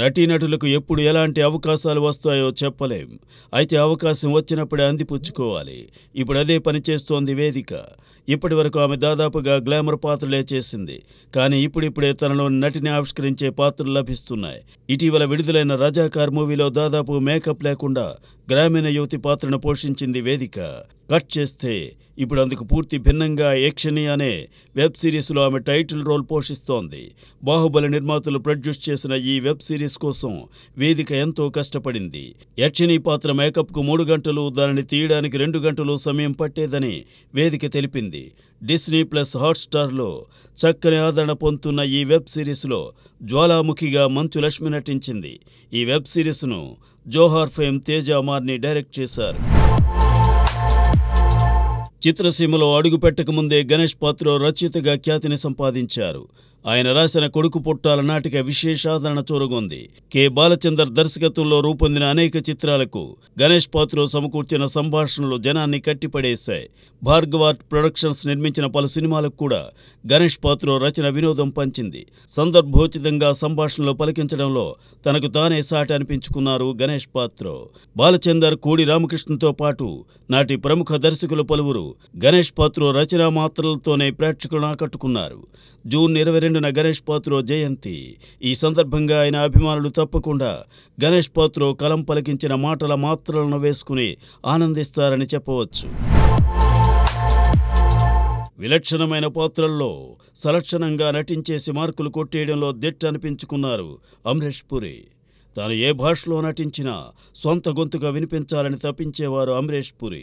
నటీనటులకు ఎప్పుడు ఎలాంటి అవకాశాలు వస్తాయో చెప్పలేం అయితే అవకాశం వచ్చినప్పుడే అందిపుచ్చుకోవాలి ఇప్పుడు అదే పనిచేస్తోంది వేదిక ఇప్పటి వరకు ఆమె దాదాపుగా గ్లామర్ పాత్రలే చేసింది కానీ ఇప్పుడిప్పుడే తనలో నటిని ఆవిష్కరించే పాత్రలు లభిస్తున్నాయి ఇటీవల విడుదలైన రజాకార్ మూవీలో దాదాపు మేకప్ లేకుండా గ్రామీణ యువతి పాత్రను పోషించింది వేదిక కట్ చేస్తే ఇప్పుడు అందుకు పూర్తి భిన్నంగా యక్షణి అనే వెబ్ సిరీస్లో ఆమె టైటిల్ రోల్ పోషిస్తోంది బాహుబలి నిర్మాతలు ప్రొడ్యూస్ చేసిన ఈ వెబ్ సిరీస్ కోసం వేదిక ఎంతో కష్టపడింది యక్షిణి పాత్ర మేకప్కు మూడు గంటలు దానిని తీయడానికి రెండు గంటలు సమయం పట్టేదని వేదిక తెలిపింది డిస్నీ ప్లస్ హాట్స్టార్లో చక్కని ఆదరణ పొందుతున్న ఈ వెబ్ సిరీస్లో జ్వాలాముఖిగా మంచు లక్ష్మి నటించింది ఈ వెబ్ సిరీస్ను జోహార్ ఫేమ్ తేజ అమార్ని డైరెక్ట్ చేశారు చిత్రసీమలో అడుగుపెట్టకముందే గణేష్ పాత్ర రచయితగా ఖ్యాతిని సంపాదించారు ఆయన రాసిన కొడుకు పుట్టాల నాటిక విశేషాదరణ చూరగొంది కె బాలచందర్ దర్శకత్వంలో రూపొందిన అనేక చిత్రాలకు గణేష్ పాత్రో సమకూర్చిన సంభాషణలు జనాన్ని కట్టిపడేశాయి భార్గవార్ట్ ప్రొడక్షన్స్ నిర్మించిన పలు సినిమాలకు కూడా గణేష్ పాత్రో రచన వినోదం పంచింది సందర్భోచితంగా సంభాషణలు పలికించడంలో తనకు తానే సాటి అనిపించుకున్నారు గణేష్ పాత్ర బాలచందర్ కోడి రామకృష్ణతో పాటు నాటి ప్రముఖ దర్శకులు పలువురు గణేష్ పాత్రో రచనా మాత్రలతోనే ప్రేక్షకులను ఆకట్టుకున్నారు జూన్ ఇరవై పన్నెండున గణేష్ పాత్రో జయంతి ఈ సందర్భంగా ఆయన అభిమానులు తప్పకుండా గణేష్ పాత్రో కలం పలికించిన మాటల మాత్రలను వేసుకుని ఆనందిస్తారని చెప్పవచ్చు విలక్షణమైన పాత్రల్లో సలక్షణంగా నటించేసి మార్కులు కొట్టేయడంలో దిట్ అనిపించుకున్నారు అమరేష్ పురి తాను ఏ భాషలో నటించినా సొంత గొంతుగా వినిపించాలని తప్పించేవారు అమరేష్ పురి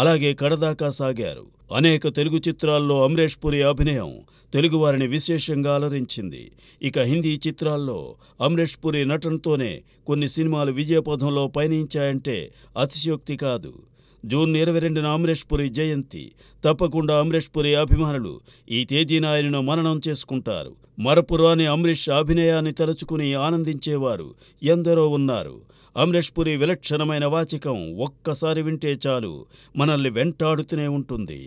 అలాగే కడదాకా సాగారు అనేక తెలుగు చిత్రాల్లో అమరేష్ పురి అభినయం తెలుగువారిని విశేషంగా అలరించింది ఇక హిందీ చిత్రాల్లో అమరేష్ పురి నటనతోనే కొన్ని సినిమాలు విజయపథంలో పయనించాయంటే అతిశయోక్తి కాదు జూన్ ఇరవై రెండున అమరేష్ పురి జయంతి తప్పకుండా అమరేష్ పురి అభిమానులు ఈ తేదీన ఆయనను మననం చేసుకుంటారు మరపురాని అమ్రిష్ అభినయాన్ని తలుచుకుని ఆనందించేవారు ఎందరో ఉన్నారు అమ్రిష్ పురి విలక్షణమైన వాచికం ఒక్కసారి వింటే చాలు మనల్ని వెంటాడుతూనే ఉంటుంది